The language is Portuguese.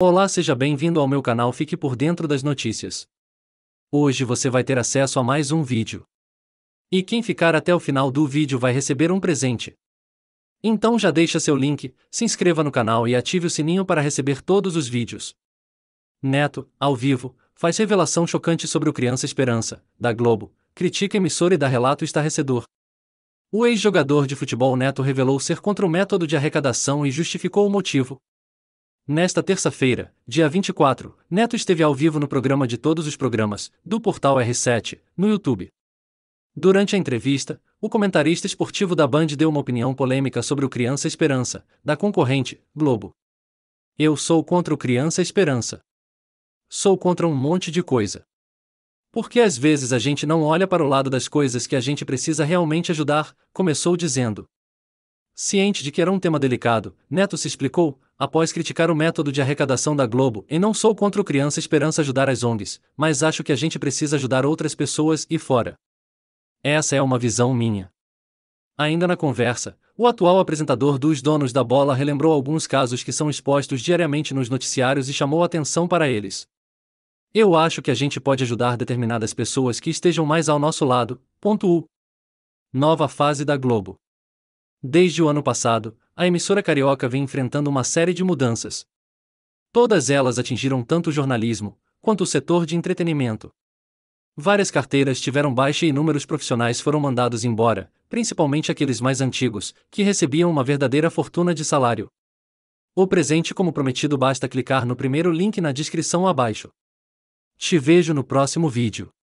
Olá, seja bem-vindo ao meu canal Fique por Dentro das Notícias. Hoje você vai ter acesso a mais um vídeo. E quem ficar até o final do vídeo vai receber um presente. Então já deixa seu link, se inscreva no canal e ative o sininho para receber todos os vídeos. Neto, ao vivo, faz revelação chocante sobre o Criança Esperança, da Globo, critica emissora e dá relato estarrecedor. O ex-jogador de futebol Neto revelou ser contra o método de arrecadação e justificou o motivo. Nesta terça-feira, dia 24, Neto esteve ao vivo no programa de todos os programas, do portal R7, no YouTube. Durante a entrevista, o comentarista esportivo da Band deu uma opinião polêmica sobre o Criança Esperança, da concorrente, Globo. Eu sou contra o Criança Esperança. Sou contra um monte de coisa. Porque às vezes a gente não olha para o lado das coisas que a gente precisa realmente ajudar, começou dizendo. Ciente de que era um tema delicado, Neto se explicou, após criticar o método de arrecadação da Globo, e não sou contra o Criança Esperança ajudar as ONGs, mas acho que a gente precisa ajudar outras pessoas e fora. Essa é uma visão minha. Ainda na conversa, o atual apresentador dos Donos da Bola relembrou alguns casos que são expostos diariamente nos noticiários e chamou atenção para eles. Eu acho que a gente pode ajudar determinadas pessoas que estejam mais ao nosso lado. Ponto U. Nova fase da Globo. Desde o ano passado, a emissora carioca vem enfrentando uma série de mudanças. Todas elas atingiram tanto o jornalismo quanto o setor de entretenimento. Várias carteiras tiveram baixa e inúmeros profissionais foram mandados embora, principalmente aqueles mais antigos, que recebiam uma verdadeira fortuna de salário. O presente, como prometido, basta clicar no primeiro link na descrição abaixo. Te vejo no próximo vídeo.